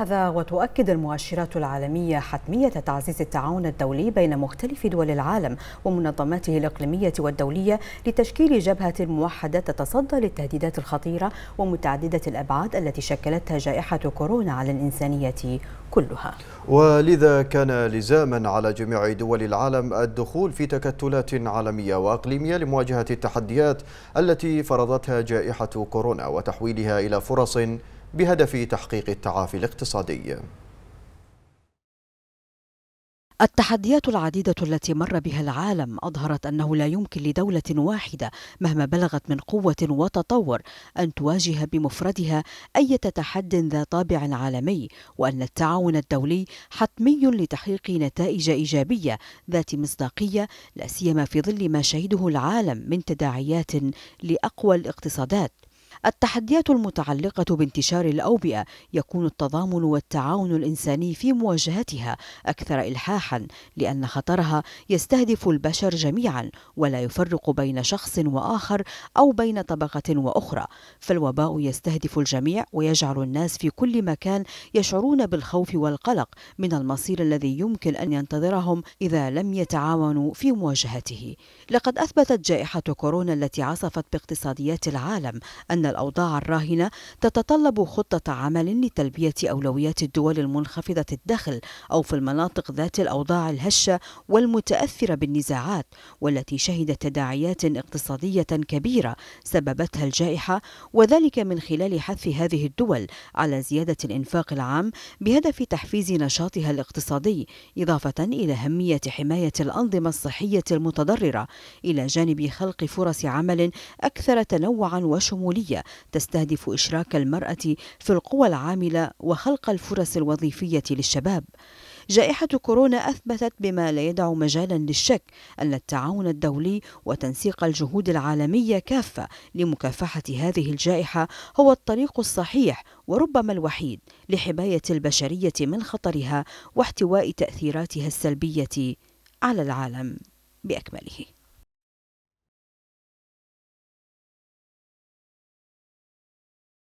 هذا وتؤكد المؤشرات العالمية حتمية تعزيز التعاون الدولي بين مختلف دول العالم ومنظماته الإقليمية والدولية لتشكيل جبهة موحدة تتصدى للتهديدات الخطيرة ومتعددة الأبعاد التي شكلتها جائحة كورونا على الإنسانية كلها ولذا كان لزاما على جميع دول العالم الدخول في تكتلات عالمية وأقليمية لمواجهة التحديات التي فرضتها جائحة كورونا وتحويلها إلى فرص بهدف تحقيق التعافي الاقتصادي التحديات العديدة التي مر بها العالم أظهرت أنه لا يمكن لدولة واحدة مهما بلغت من قوة وتطور أن تواجه بمفردها أي تحد ذا طابع عالمي وأن التعاون الدولي حتمي لتحقيق نتائج إيجابية ذات مصداقية لا سيما في ظل ما شهده العالم من تداعيات لأقوى الاقتصادات التحديات المتعلقة بانتشار الأوبئة يكون التضامن والتعاون الإنساني في مواجهتها أكثر إلحاحا لأن خطرها يستهدف البشر جميعا ولا يفرق بين شخص وآخر أو بين طبقة وأخرى فالوباء يستهدف الجميع ويجعل الناس في كل مكان يشعرون بالخوف والقلق من المصير الذي يمكن أن ينتظرهم إذا لم يتعاونوا في مواجهته لقد أثبتت جائحة كورونا التي عصفت باقتصاديات العالم أن الأوضاع الراهنة تتطلب خطة عمل لتلبية أولويات الدول المنخفضة الدخل أو في المناطق ذات الأوضاع الهشة والمتأثرة بالنزاعات والتي شهدت تداعيات اقتصادية كبيرة سببتها الجائحة وذلك من خلال حث هذه الدول على زيادة الإنفاق العام بهدف تحفيز نشاطها الاقتصادي إضافة إلى أهمية حماية الأنظمة الصحية المتضررة إلى جانب خلق فرص عمل أكثر تنوعا وشمولية تستهدف إشراك المرأة في القوى العاملة وخلق الفرص الوظيفية للشباب. جائحة كورونا أثبتت بما لا يدع مجالا للشك أن التعاون الدولي وتنسيق الجهود العالمية كافة لمكافحة هذه الجائحة هو الطريق الصحيح وربما الوحيد لحماية البشرية من خطرها واحتواء تأثيراتها السلبية على العالم بأكمله